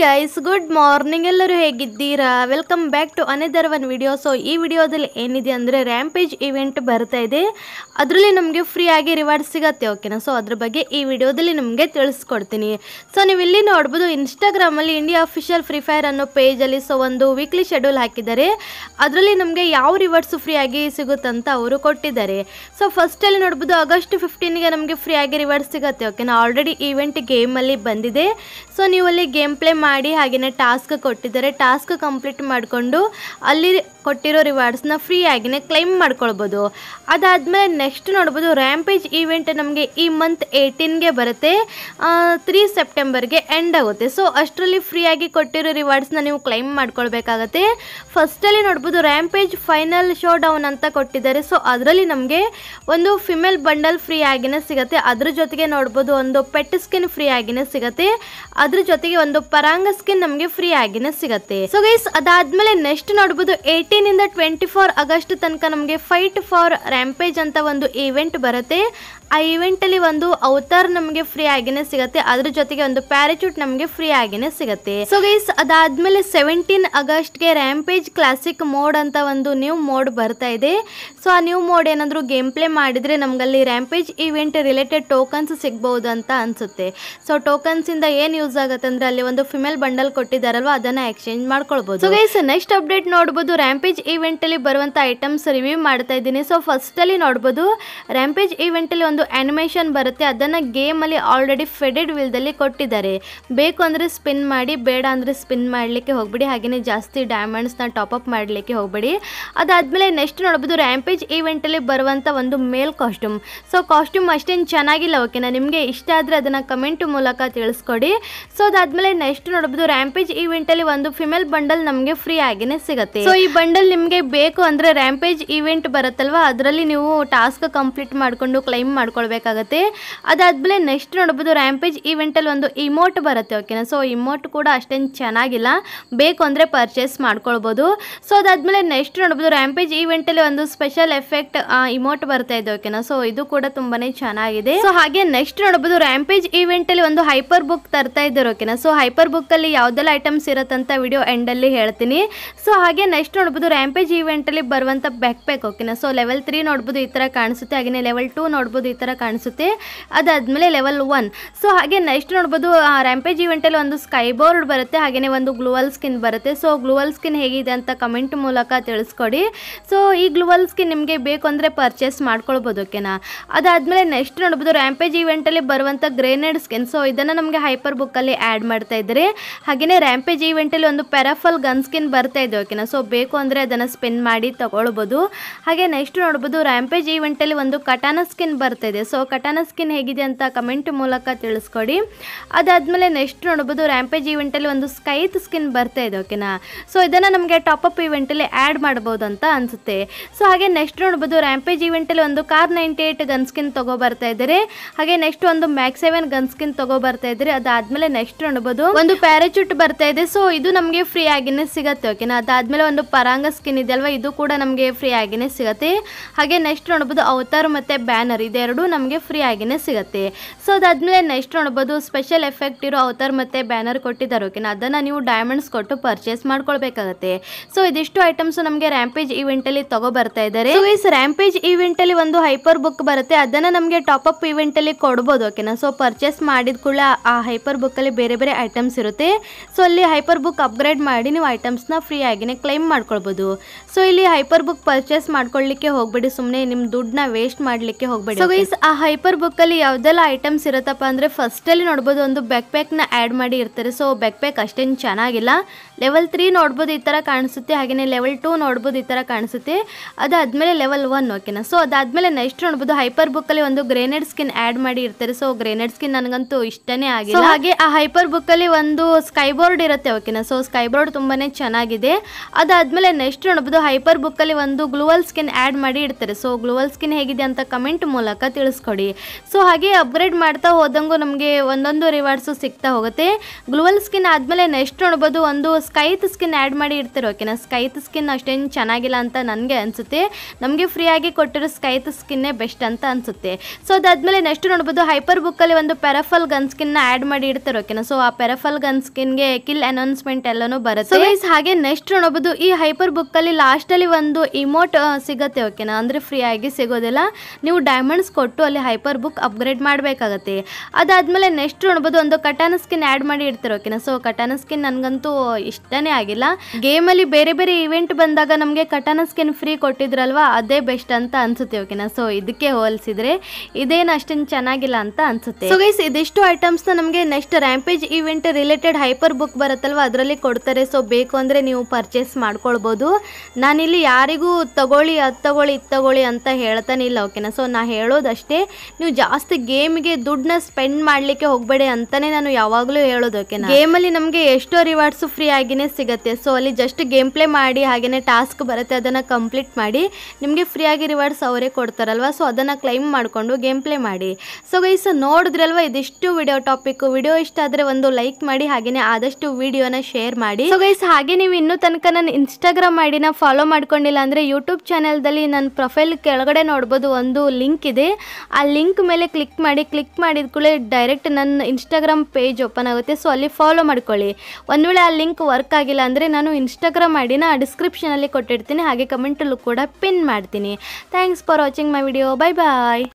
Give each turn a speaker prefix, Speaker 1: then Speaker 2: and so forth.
Speaker 1: guys good morning ಎಲ್ಲರೂ ಹೇಗಿದ್ದೀರಾ welcome back to another one video so ಈ ವಿಡಿಯೋದಲ್ಲಿ ಏನಿದೆ ಅಂದರೆ ರ್ಯಾಂಪೇಜ್ ಈವೆಂಟ್ ಬರ್ತಾ ಇದೆ ಅದರಲ್ಲಿ ನಮಗೆ ಫ್ರೀ ಆಗಿ ರಿವಾರ್ಡ್ ಸಿಗತ್ತೆ ಓಕೆನಾ ಸೊ ಅದ್ರ ಬಗ್ಗೆ ಈ ವಿಡಿಯೋದಲ್ಲಿ ನಿಮಗೆ ತಿಳಿಸ್ಕೊಡ್ತೀನಿ ಸೊ ನೀವು ಇಲ್ಲಿ ನೋಡ್ಬೋದು ಇನ್ಸ್ಟಾಗ್ರಾಮಲ್ಲಿ ಇಂಡಿಯಾ ಅಫಿಷಿಯಲ್ ಫ್ರೀ ಫೈರ್ ಅನ್ನೋ ಪೇಜಲ್ಲಿ ಸೊ ಒಂದು ವೀಕ್ಲಿ ಶೆಡ್ಯೂಲ್ ಹಾಕಿದ್ದಾರೆ ಅದರಲ್ಲಿ ನಮಗೆ ಯಾವ ರಿವಾರ್ಡ್ಸು ಫ್ರೀಯಾಗಿ ಸಿಗುತ್ತಂತ ಅವರು ಕೊಟ್ಟಿದ್ದಾರೆ ಸೊ ಫಸ್ಟಲ್ಲಿ ನೋಡ್ಬೋದು ಆಗಸ್ಟ್ ಫಿಫ್ಟೀನ್ಗೆ ನಮಗೆ ಫ್ರೀಯಾಗಿ ರಿವಾರ್ಡ್ ಸಿಗುತ್ತೆ ಓಕೆನಾ ಆಲ್ರೆಡಿ ಈವೆಂಟ್ ಗೇಮಲ್ಲಿ ಬಂದಿದೆ ಸೊ ನೀವು ಅಲ್ಲಿ ಗೇಮ್ ಪ್ಲೇ ಮಾಡಿ ಹಾಗೆಯೇ ಟಾಸ್ಕ್ ಕೊಟ್ಟಿದ್ದಾರೆ ಟಾಸ್ಕ್ ಕಂಪ್ಲೀಟ್ ಮಾಡಿಕೊಂಡು ಅಲ್ಲಿ ಕೊಟ್ಟಿರೋ ರಿವಾರ್ಡ್ಸ್ನ ಆಗಿನೇ ಕ್ಲೈಮ್ ಮಾಡ್ಕೊಳ್ಬೋದು ಅದಾದಮೇಲೆ ನೆಕ್ಸ್ಟ್ ನೋಡ್ಬೋದು ರ್ಯಾಂಪೇಜ್ ಈವೆಂಟ್ ನಮಗೆ ಈ ಮಂತ್ ಏಯ್ಟೀನ್ಗೆ ಬರುತ್ತೆ ತ್ರೀ ಸೆಪ್ಟೆಂಬರ್ಗೆ ಎಂಡ್ ಆಗುತ್ತೆ ಸೊ ಅಷ್ಟರಲ್ಲಿ ಫ್ರೀಯಾಗಿ ಕೊಟ್ಟಿರೋ ರಿವಾರ್ಡ್ಸ್ನ ನೀವು ಕ್ಲೈಮ್ ಮಾಡ್ಕೊಳ್ಬೇಕಾಗತ್ತೆ ಫಸ್ಟಲ್ಲಿ ನೋಡ್ಬೋದು ರ್ಯಾಂಪೇಜ್ ಫೈನಲ್ ಶೋ ಡೌನ್ ಅಂತ ಕೊಟ್ಟಿದ್ದಾರೆ ಸೊ ಅದರಲ್ಲಿ ನಮಗೆ ಒಂದು ಫಿಮೇಲ್ ಬಂಡಲ್ ಫ್ರೀ ಆಗಿನೇ ಸಿಗುತ್ತೆ ಅದ್ರ ಜೊತೆಗೆ ನೋಡ್ಬೋದು ಒಂದು ಪೆಟ್ ಸ್ಕಿನ್ ಫ್ರೀ ಆಗಿನೇ ಸಿಗುತ್ತೆ ಅದ್ರ ಜೊತೆಗೆ ಒಂದು ಪರಾಂಗ ಸ್ಕಿನ್ ನಮಗೆ ಫ್ರೀ ಆಗಿನೇ ಸಿಗುತ್ತೆ ಸೊ ಗೈಸ್ ಅದಾದಮೇಲೆ ನೆಕ್ಸ್ಟ್ ನೋಡ್ಬೋದು ಏಯ್ಟ್ ಇಂದ ಟ್ವೆಂಟಿ ಫೋರ್ ಆಗಸ್ಟ್ ತನಕ ನಮಗೆ ಫೈಟ್ ಫಾರ್ ರ್ಯಾಂಪೇಜ್ ಅಂತ ಒಂದು ಈವೆಂಟ್ ಬರುತ್ತೆ ಆ ಅಲ್ಲಿ ಒಂದು ಅವತಾರ್ ನಮಗೆ ಫ್ರೀ ಆಗಿನೇ ಸಿಗುತ್ತೆ ಅದ್ರ ಜೊತೆಗೆ ಒಂದು ಪ್ಯಾರಾಚೂಟ್ ನಮಗೆ ಫ್ರೀ ಆಗಿನೇ ಸಿಗುತ್ತೆ ಸೊ ಗೈಸ್ ಅದಾದ್ಮೇಲೆ ಸೆವೆಂಟೀನ್ ಆಗಸ್ಟ್ಗೆ ರ್ಯಾಂಪೇಜ್ ಕ್ಲಾಸಿಕ್ ಮೋಡ್ ಅಂತ ಒಂದು ನ್ಯೂ ಮೋಡ್ ಬರ್ತಾ ಇದೆ ಸೊ ಆ ನ್ಯೂ ಮೋಡ್ ಏನಾದ್ರು ಗೇಮ್ ಪ್ಲೇ ಮಾಡಿದರೆ ಅಲ್ಲಿ ರ್ಯಾಂಪೇಜ್ ಈವೆಂಟ್ ರಿಲೇಟೆಡ್ ಟೋಕನ್ಸ್ ಸಿಗಬಹುದು ಅಂತ ಅನ್ಸುತ್ತೆ ಸೊ ಇಂದ ಏನು ಯೂಸ್ ಆಗುತ್ತೆ ಅಂದ್ರೆ ಅಲ್ಲಿ ಒಂದು ಫಿಮೇಲ್ ಬಂಡಲ್ ಕೊಟ್ಟಿದ್ದಾರಲ್ವ ಅದನ್ನ ಎಕ್ಸ್ಚೇಂಜ್ ಮಾಡ್ಕೊಳ್ಬೋದು ಸೊ ಗೈಸ್ ನೆಕ್ಸ್ಟ್ ಅಪ್ಡೇಟ್ ನೋಡಬಹುದು ರ್ಯಾಂಪೇಜ್ ಅಲ್ಲಿ ಬರುವಂತ ಐಟಮ್ಸ್ ರಿವ್ಯೂ ಮಾಡ್ತಾ ಇದ್ದೀನಿ ಸೊ ಅಲ್ಲಿ ನೋಡಬಹುದು ರ್ಯಾಂಪೇಜ್ ಈವೆಂಟ್ ಒಂದು ಒಂದು ಆ್ಯನಿಮೇಷನ್ ಬರುತ್ತೆ ಅದನ್ನು ಗೇಮಲ್ಲಿ ಆಲ್ರೆಡಿ ಫೆಡೆಡ್ ವಿಲ್ದಲ್ಲಿ ಕೊಟ್ಟಿದ್ದಾರೆ ಬೇಕು ಅಂದರೆ ಸ್ಪಿನ್ ಮಾಡಿ ಬೇಡ ಅಂದರೆ ಸ್ಪಿನ್ ಮಾಡಲಿಕ್ಕೆ ಹೋಗ್ಬಿಡಿ ಹಾಗೆಯೇ ಜಾಸ್ತಿ ಟಾಪ್ ಅಪ್ ಮಾಡಲಿಕ್ಕೆ ಹೋಗ್ಬೇಡಿ ಅದಾದಮೇಲೆ ನೆಕ್ಸ್ಟ್ ನೋಡ್ಬೋದು ರ್ಯಾಂಪೇಜ್ ಈವೆಂಟಲ್ಲಿ ಬರುವಂಥ ಒಂದು ಮೇಲ್ ಕಾಸ್ಟ್ಯೂಮ್ ಸೊ ಕಾಸ್ಟ್ಯೂಮ್ ಅಷ್ಟೇನು ಚೆನ್ನಾಗಿಲ್ಲ ಓಕೆನಾ ನಿಮಗೆ ಇಷ್ಟ ಆದರೆ ಅದನ್ನು ಕಮೆಂಟ್ ಮೂಲಕ ತಿಳಿಸ್ಕೊಡಿ ಸೊ ಅದಾದಮೇಲೆ ನೆಕ್ಸ್ಟ್ ನೋಡ್ಬೋದು ರ್ಯಾಂಪೇಜ್ ಈವೆಂಟಲ್ಲಿ ಒಂದು ಫಿಮೇಲ್ ಬಂಡಲ್ ನಮಗೆ ಫ್ರೀ ಆಗಿನೇ ಸಿಗುತ್ತೆ ಸೊ ಈ ಬಂಡಲ್ ನಿಮಗೆ ಬೇಕು ಅಂದರೆ ರ್ಯಾಂಪೇಜ್ ಈವೆಂಟ್ ಬರುತ್ತಲ್ವಾ ಅದರಲ್ಲಿ ನೀವು ಟಾಸ್ಕ್ ಕಂಪ್ಲೀಟ್ ಮಾಡಿಕೊಂಡು ಕ್ಲೈಮ್ ಮಾಡ್ಕೊಂಡು ಮಾಡ್ಕೊಳ್ಬೇಕಾಗತ್ತೆ ಅದಾದ್ಮೇಲೆ ನೆಕ್ಸ್ಟ್ ನೋಡ್ಬೋದು ರ್ಯಾಂಪೇಜ್ ಈವೆಂಟಲ್ಲಿ ಒಂದು ಇಮೋಟ್ ಬರುತ್ತೆ ಓಕೆನಾ ಸೊ ಇಮೋಟ್ ಕೂಡ ಅಷ್ಟೇನು ಚೆನ್ನಾಗಿಲ್ಲ ಬೇಕು ಅಂದರೆ ಪರ್ಚೇಸ್ ಮಾಡ್ಕೊಳ್ಬೋದು ಸೊ ಅದಾದ್ಮೇಲೆ ನೆಕ್ಸ್ಟ್ ನೋಡ್ಬೋದು ರ್ಯಾಂಪೇಜ್ ಈವೆಂಟಲ್ಲಿ ಒಂದು ಸ್ಪೆಷಲ್ ಎಫೆಕ್ಟ್ ಇಮೋಟ್ ಬರ್ತಾ ಇದೆ ಓಕೆನಾ ಸೊ ಇದು ಕೂಡ ತುಂಬಾ ಚೆನ್ನಾಗಿದೆ ಸೊ ಹಾಗೆ ನೆಕ್ಸ್ಟ್ ನೋಡ್ಬೋದು ರ್ಯಾಂಪೇಜ್ ಈವೆಂಟಲ್ಲಿ ಒಂದು ಹೈಪರ್ ಬುಕ್ ತರ್ತಾ ಇದ್ದಾರೆ ಓಕೆನಾ ಸೊ ಹೈಪರ್ ಬುಕ್ಕಲ್ಲಿ ಯಾವುದೆಲ್ಲ ಐಟಮ್ಸ್ ಇರುತ್ತಂತ ವಿಡಿಯೋ ಎಂಡಲ್ಲಿ ಹೇಳ್ತೀನಿ ಸೊ ಹಾಗೆ ನೆಕ್ಸ್ಟ್ ನೋಡ್ಬೋದು ರ್ಯಾಂಪೇಜ್ ಈವೆಂಟಲ್ಲಿ ಬರುವಂಥ ಬ್ಯಾಕ್ ಪ್ಯಾಕ್ ಓಕೆನಾ ಸೊ ಲೆವೆಲ್ ತ್ರೀ ನೋಡ್ಬೋದು ಈ ಥರ ಕಾಣಿಸುತ್ತೆ ಹಾಗೆಯೇ ಲೆವೆಲ್ ಟೂ ನೋಡ್ಬೋದು ಈ ಥರ ಕಾಣಿಸುತ್ತೆ ಅದಾದಮೇಲೆ ಲೆವೆಲ್ ಒನ್ ಸೊ ಹಾಗೆ ನೆಕ್ಸ್ಟ್ ನೋಡ್ಬೋದು ರ್ಯಾಂಪೇಜ್ ಈವೆಂಟಲ್ಲಿ ಒಂದು ಸ್ಕೈ ಬೋರ್ಡ್ ಬರುತ್ತೆ ಹಾಗೆಯೇ ಒಂದು ಗ್ಲೂವಲ್ ಸ್ಕಿನ್ ಬರುತ್ತೆ ಸೊ ಗ್ಲೂವಲ್ ಸ್ಕಿನ್ ಹೇಗಿದೆ ಅಂತ ಕಮೆಂಟ್ ಮೂಲಕ ತಿಳಿಸ್ಕೊಡಿ ಸೊ ಈ ಗ್ಲೂವಲ್ ಸ್ಕಿನ್ ನಿಮಗೆ ಬೇಕು ಅಂದರೆ ಪರ್ಚೇಸ್ ಮಾಡ್ಕೊಳ್ಬೋದು ಓಕೆನಾ ಅದಾದಮೇಲೆ ನೆಕ್ಸ್ಟ್ ನೋಡ್ಬೋದು ರ್ಯಾಂಪೇಜ್ ಈವೆಂಟಲ್ಲಿ ಬರುವಂಥ ಗ್ರೇನೇಡ್ ಸ್ಕಿನ್ ಸೊ ಇದನ್ನು ನಮಗೆ ಹೈಪರ್ ಬುಕ್ಕಲ್ಲಿ ಆ್ಯಡ್ ಮಾಡ್ತಾ ಇದ್ದಾರೆ ಹಾಗೆಯೇ ರ್ಯಾಂಪೇಜ್ ಈವೆಂಟಲ್ಲಿ ಒಂದು ಪೆರಾಫಲ್ ಗನ್ ಸ್ಕಿನ್ ಬರ್ತಾ ಇದೆ ಓಕೆನಾ ಸೊ ಬೇಕು ಅಂದರೆ ಅದನ್ನು ಸ್ಪಿನ್ ಮಾಡಿ ತಗೊಳ್ಬೋದು ಹಾಗೆ ನೆಕ್ಸ್ಟ್ ನೋಡ್ಬೋದು ರ್ಯಾಂಪೇಜ್ ಈವೆಂಟಲ್ಲಿ ಒಂದು ಕಟಾನ ಸ್ಕಿನ್ ಬರ್ತಾ ಬರ್ತಾ ಇದೆ ಸೊ ಕಟಾನ ಸ್ಕಿನ್ ಹೇಗಿದೆ ಅಂತ ಕಮೆಂಟ್ ಮೂಲಕ ತಿಳಿಸ್ಕೊಡಿ ಅದಾದಮೇಲೆ ನೆಕ್ಸ್ಟ್ ನೋಡ್ಬೋದು ರ್ಯಾಂಪೇಜ್ ಅಲ್ಲಿ ಒಂದು ಸ್ಕೈತ್ ಸ್ಕಿನ್ ಬರ್ತಾ ಇದೆ ಓಕೆನಾ ಸೊ ಇದನ್ನು ನಮಗೆ ಟಾಪ್ ಅಪ್ ಇವೆಂಟಲ್ಲಿ ಆ್ಯಡ್ ಮಾಡ್ಬೋದು ಅಂತ ಅನಿಸುತ್ತೆ ಸೊ ಹಾಗೆ ನೆಕ್ಸ್ಟ್ ನೋಡ್ಬೋದು ರ್ಯಾಂಪೇಜ್ ಇವೆಂಟಲ್ಲಿ ಒಂದು car ninety eight gun skin ತಗೋ ಬರ್ತಾ ಇದ್ದಾರೆ ಹಾಗೆ ನೆಕ್ಸ್ಟ್ ಒಂದು ಮ್ಯಾಕ್ಸ್ ಸೆವೆನ್ ಗನ್ ಸ್ಕಿನ್ ತಗೋ ಬರ್ತಾ ಇದ್ದಾರೆ ಅದಾದ್ಮೇಲೆ ನೆಕ್ಸ್ಟ್ ನೋಡ್ಬೋದು ಒಂದು ಪ್ಯಾರಾಚೂಟ್ ಬರ್ತಾ ಇದೆ ಸೊ ಇದು ನಮಗೆ ಫ್ರೀ ಆಗಿನೇ ಸಿಗುತ್ತೆ ಓಕೆನಾ ಅದಾದ್ಮೇಲೆ ಒಂದು ಪರಾಂಗ ಸ್ಕಿನ್ ಇದೆ ಅಲ್ವಾ ಇದು ಕೂಡ ನಮಗೆ ಫ್ರೀ ಆಗಿನೇ ಸಿಗುತ್ತೆ ಹಾಗೆ ನೆಕ್ಸ್ಟ್ ನೋಡ್ಬೋದು ಅವತಾರ್ ಮತ್ತೆ ಬ್ಯಾನರ್ ಇದೆ ಎರಡೂ ನಮಗೆ ಫ್ರೀ ಆಗಿನೇ ಸಿಗುತ್ತೆ ಸೊ ಅದಾದ್ಮೇಲೆ ನೆಕ್ಸ್ಟ್ ನೋಡ್ಬೋದು ಸ್ಪೆಷಲ್ ಎಫೆಕ್ಟ್ ಇರೋ ಅವತಾರ್ ಮತ್ತು ಬ್ಯಾನರ್ ಕೊಟ್ಟಿದ್ದಾರೆ ಓಕೆನಾ ಅದನ್ನು ನೀವು ಡೈಮಂಡ್ಸ್ ಕೊಟ್ಟು ಪರ್ಚೇಸ್ ಮಾಡ್ಕೊಳ್ಬೇಕಾಗತ್ತೆ ಸೊ ಇದಿಷ್ಟು ಐಟಮ್ಸ್ ನಮಗೆ ರ್ಯಾಂಪೇಜ್ ಈವೆಂಟಲ್ಲಿ ತಗೋ ಬರ್ತಾ ಇದ್ದಾರೆ ರಾಂಪೇಜ್ ರ್ಯಾಂಪೇಜ್ ಅಲ್ಲಿ ಒಂದು ಹೈಪರ್ ಬುಕ್ ಬರುತ್ತೆ ಅದನ್ನು ನಮಗೆ ಟಾಪ್ ಅಪ್ ಅಲ್ಲಿ ಕೊಡ್ಬೋದು ಓಕೆನಾ ಸೊ ಪರ್ಚೇಸ್ ಮಾಡಿದ ಕೂಡ ಆ ಹೈಪರ್ ಬುಕ್ಕಲ್ಲಿ ಬೇರೆ ಬೇರೆ ಐಟಮ್ಸ್ ಇರುತ್ತೆ ಸೊ ಅಲ್ಲಿ ಹೈಪರ್ ಬುಕ್ ಅಪ್ಗ್ರೇಡ್ ಮಾಡಿ ನೀವು ಐಟಮ್ಸ್ನ ಫ್ರೀ ಆಗಿನೇ ಕ್ಲೈಮ್ ಮಾಡ್ಕೊಳ್ಬೋದು ಸೊ ಇಲ್ಲಿ ಹೈಪರ್ ಬುಕ್ ಪರ್ಚೇಸ್ ಮಾಡ್ಕೊಳ್ಳಿಕ್ಕೆ ಹೋಗಬೇಡಿ ಸುಮ್ಮನೆ ನಿಮ್ಮ ದುಡ್ಡನ್ನ ವೇಸ್ಟ್ ಮಾಡಲಿಕ್ಕೆ ಹೋಗಬೇಡಿ ಗೈಸ್ ಆ ಹೈಪರ್ ಬುಕ್ ಅಲ್ಲಿ ಯಾವ್ದೆಲ್ಲ ಐಟಮ್ಸ್ ಇರುತ್ತಪ್ಪ ಫಸ್ಟ್ ಅಲ್ಲಿ ನೋಡಬಹುದು ಒಂದು ಬ್ಯಾಕ್ ಪ್ಯಾಕ್ ನ ಆಡ್ ಮಾಡಿ ಇರ್ತಾರೆ ಸೊ ಬ್ಯಾಕ್ ಪ್ಯಾಕ್ ಅಷ್ಟೇನು ಚೆನ್ನಾಗಿಲ್ಲ ಲೆವೆಲ್ ತ್ರೀ ನೋಡಬಹುದು ಈ ತರ ಕಾಣಿಸುತ್ತೆ ಹಾಗೆ ಲೆವೆಲ್ ಟೂ ನೋಡಬಹುದು ಈ ತರ ಕಾಣಿಸುತ್ತೆ ಅದಾದ್ಮೇಲೆ ಲೆವೆಲ್ ಒನ್ ಓಕೆನಾ ಸೊ ಅದಾದ್ಮೇಲೆ ನೆಕ್ಸ್ಟ್ ನೋಡಬಹುದು ಹೈಪರ್ ಬುಕ್ ಅಲ್ಲಿ ಒಂದು ಗ್ರೇನೇಡ್ ಸ್ಕಿನ್ ಆಡ್ ಮಾಡಿ ಇರ್ತಾರೆ ಸೊ ಗ್ರೇನೇಡ್ ಸ್ಕಿನ್ ನನಗಂತೂ ಇಷ್ಟನೇ ಆಗಿಲ್ಲ ಹಾಗೆ ಆ ಹೈಪರ್ ಬುಕ್ ಅಲ್ಲಿ ಒಂದು ಸ್ಕೈ ಬೋರ್ಡ್ ಇರುತ್ತೆ ಓಕೆನಾ ಸೊ ಸ್ಕೈ ಬೋರ್ಡ್ ತುಂಬಾನೇ ಚೆನ್ನಾಗಿದೆ ಅದಾದ್ಮೇಲೆ ನೆಕ್ಸ್ಟ್ ನೋಡಬಹುದು ಹೈಪರ್ ಬುಕ್ ಅಲ್ಲಿ ಒಂದು ಗ್ಲೋವಲ್ ಸ್ಕಿನ್ ಆಡ್ ಮಾಡಿ ಇರ್ತಾರೆ ಸೊ ಗ್ಲೋವಲ್ ಸ್ಕಿನ್ ಹೇಗಿದೆ ಅಂತ ಕಮೆಂಟ್ ಮೂಲಕ ತಿಳಿಸ್ಕೊಡಿ ಸೊ ಹಾಗೆ ಅಪ್ಗ್ರೇಡ್ ಮಾಡ್ತಾ ಹೋದಂಗೂ ನಮಗೆ ಒಂದೊಂದು ರಿವಾರ್ಡ್ಸು ಸಿಗ್ತಾ ಹೋಗುತ್ತೆ ಗ್ಲೋವಲ್ ಸ್ಕಿನ್ ಆದಮೇಲೆ ನೆಕ್ಸ್ಟ್ ನೋಡ್ಬೋದು ಒಂದು ಸ್ಕೈತ್ ಸ್ಕಿನ್ ಆ್ಯಡ್ ಮಾಡಿ ಇರ್ತಾರೆ ಓಕೆನಾ ಸ್ಕೈತ್ ಸ್ಕಿನ್ ಅಷ್ಟೇನು ಚೆನ್ನಾಗಿಲ್ಲ ಅಂತ ನನಗೆ ಅನಿಸುತ್ತೆ ನಮಗೆ ಫ್ರೀಯಾಗಿ ಕೊಟ್ಟಿರೋ ಸ್ಕೈತ್ ಸ್ಕಿನ್ನೇ ಬೆಸ್ಟ್ ಅಂತ ಅನಿಸುತ್ತೆ ಸೊ ಅದಾದಮೇಲೆ ನೆಕ್ಸ್ಟ್ ನೋಡ್ಬೋದು ಹೈಪರ್ ಬುಕ್ಕಲ್ಲಿ ಒಂದು ಪೆರಫಲ್ ಗನ್ ಸ್ಕಿನ್ನ ಆ್ಯಡ್ ಮಾಡಿ ಇಡ್ತಾರೆ ಓಕೆನಾ ಸೊ ಆ ಪೆರಫಲ್ ಗನ್ ಸ್ಕಿನ್ಗೆ ಕಿಲ್ ಅನೌನ್ಸ್ಮೆಂಟ್ ಎಲ್ಲನೂ ಬರುತ್ತೆ ಸೊ ಹಾಗೆ ನೆಕ್ಸ್ಟ್ ನೋಡಬಹುದು ಈ ಹೈಪರ್ ಬುಕ್ಕಲ್ಲಿ ಲಾಸ್ಟಲ್ಲಿ ಒಂದು ಇಮೋಟ್ ಸಿಗುತ್ತೆ ಓಕೆನಾ ಅಂದರೆ ಫ್ರೀಯಾಗಿ ಸಿಗೋದಿಲ್ಲ ನೀವು ಡೈಮಂಡ್ಸ್ ಕೊಟ್ಟು ಅಲ್ಲಿ ಹೈಪರ್ ಬುಕ್ ಅಪ್ಗ್ರೇಡ್ ಮಾಡಬೇಕಾಗತ್ತೆ ಅದಾದಮೇಲೆ ನೆಕ್ಸ್ಟ್ ನೋಡ್ಬೋದು ಒಂದು ಕಟಾನ ಸ್ಕಿನ್ ಆ್ಯಡ್ ಮಾಡಿ ಇರ್ತಾರೆ ಓಕೆನಾ ಸೊ ಕಟಾನ ಸ್ಕಿನ್ ನನಗಂತೂ ಇಷ್ಟನೇ ಆಗಿಲ್ಲ ಗೇಮಲ್ಲಿ ಬೇರೆ ಬೇರೆ ಇವೆಂಟ್ ಬಂದಾಗ ನಮಗೆ ಕಟಾನ ಸ್ಕಿನ್ ಫ್ರೀ ಕೊಟ್ಟಿದ್ರಲ್ವಾ ಅದೇ ಬೆಸ್ಟ್ ಅಂತ ಅನಿಸುತ್ತೆ ಓಕೆನಾ ಸೊ ಇದಕ್ಕೆ ಹೋಲಿಸಿದ್ರೆ ಇದೇನು ಅಷ್ಟೇನು ಚೆನ್ನಾಗಿಲ್ಲ ಅಂತ ಅನಿಸುತ್ತೆ ಸೊ ಗೈಸ್ ಇದಿಷ್ಟು ಐಟಮ್ಸ್ನ ನಮಗೆ next rampage event related hyper book ಬರುತ್ತಲ್ವ ಅದರಲ್ಲಿ ಕೊಡ್ತಾರೆ ಸೊ ಬೇಕು ಅಂದರೆ ನೀವು ಪರ್ಚೇಸ್ ಮಾಡ್ಕೊಳ್ಬೋದು ನಾನಿಲ್ಲಿ ಯಾರಿಗೂ ತಗೊಳ್ಳಿ ಅದು ತಗೊಳ್ಳಿ ಇದು ತಗೊಳ್ಳಿ ಅಂತ ಹೇಳ್ತಾನೆ ಇಲ್ಲ ಓಕೆನಾ ಸೊ ನಾ ಹೇಳೋದು ಅಷ್ಟೇ ನೀವು ಜಾಸ್ತಿ ಗೇಮ್ಗೆ ದುಡ್ಡನ್ನ ಸ್ಪೆಂಡ್ ಮಾಡ್ಲಿಕ್ಕೆ ಹೋಗಬೇಡಿ ಅಂತಾನೆ ನಾನು ಯಾವಾಗಲೂ ಹೇಳೋದಕ್ಕೆ ಗೇಮಲ್ಲಿ ನಮಗೆ ಎಷ್ಟೋ ರಿವಾರ್ಡ್ಸು ಫ್ರೀ ಆಗಿನೇ ಸಿಗುತ್ತೆ ಸೊ ಅಲ್ಲಿ ಜಸ್ಟ್ ಗೇಮ್ ಪ್ಲೇ ಮಾಡಿ ಹಾಗೇ ಟಾಸ್ಕ್ ಬರುತ್ತೆ ಅದನ್ನು ಕಂಪ್ಲೀಟ್ ಮಾಡಿ ನಿಮಗೆ ಫ್ರೀಯಾಗಿ ರಿವಾರ್ಡ್ಸ್ ಅವರೇ ಕೊಡ್ತಾರಲ್ವಾ ಸೊ ಅದನ್ನು ಕ್ಲೈಮ್ ಮಾಡಿಕೊಂಡು ಗೇಮ್ ಪ್ಲೇ ಮಾಡಿ ಸೊ ಗೈಸ್ ನೋಡಿದ್ರಲ್ವ ಇದಿಷ್ಟು ವಿಡಿಯೋ ಟಾಪಿಕ್ ವಿಡಿಯೋ ಇಷ್ಟ ಆದರೆ ಒಂದು ಲೈಕ್ ಮಾಡಿ ಹಾಗೆಯೇ ಆದಷ್ಟು ವಿಡಿಯೋನ ಶೇರ್ ಮಾಡಿ ಸೊ ಗೈಸ್ ಹಾಗೆ ನೀವು ಇನ್ನೂ ತನಕ ನನ್ನ ಇನ್ಸ್ಟಾಗ್ರಾಮ್ ಐಡಿನ ಫಾಲೋ ಮಾಡ್ಕೊಂಡಿಲ್ಲ ಅಂದರೆ ಯೂಟ್ಯೂಬ್ ಚಾನಲ್ದಲ್ಲಿ ನನ್ನ ಪ್ರೊಫೈಲ್ ಕೆಳಗಡೆ ನೋಡ್ಬೋದು ಒಂದು ಲಿಂಕ್ ಇದೆ ಆ ಲಿಂಕ್ ಮೇಲೆ ಕ್ಲಿಕ್ ಮಾಡಿ ಕ್ಲಿಕ್ ಮಾಡಿದ ಕೂಡಲೇ ಡೈರೆಕ್ಟ್ ನನ್ನ ಇನ್ಸ್ಟಾಗ್ರಾಮ್ ಪೇಜ್ ಓಪನ್ ಆಗುತ್ತೆ ಸೊ ಅಲ್ಲಿ ಫಾಲೋ ಮಾಡ್ಕೊಳ್ಳಿ ಒಂದು ವೇಳೆ ಆ ಲಿಂಕ್ ವರ್ಕ್ ಆಗಿಲ್ಲ ಅಂದರೆ ನಾನು ಇನ್ಸ್ಟಾಗ್ರಾಮ್ ಡಿನ ಡಿಸ್ಕ್ರಿಪ್ಷನಲ್ಲಿ ಕೊಟ್ಟಿರ್ತೀನಿ ಹಾಗೆ ಕಮೆಂಟಲ್ಲೂ ಕೂಡ ಪಿನ್ ಮಾಡ್ತೀನಿ thanks for watching my video bye bye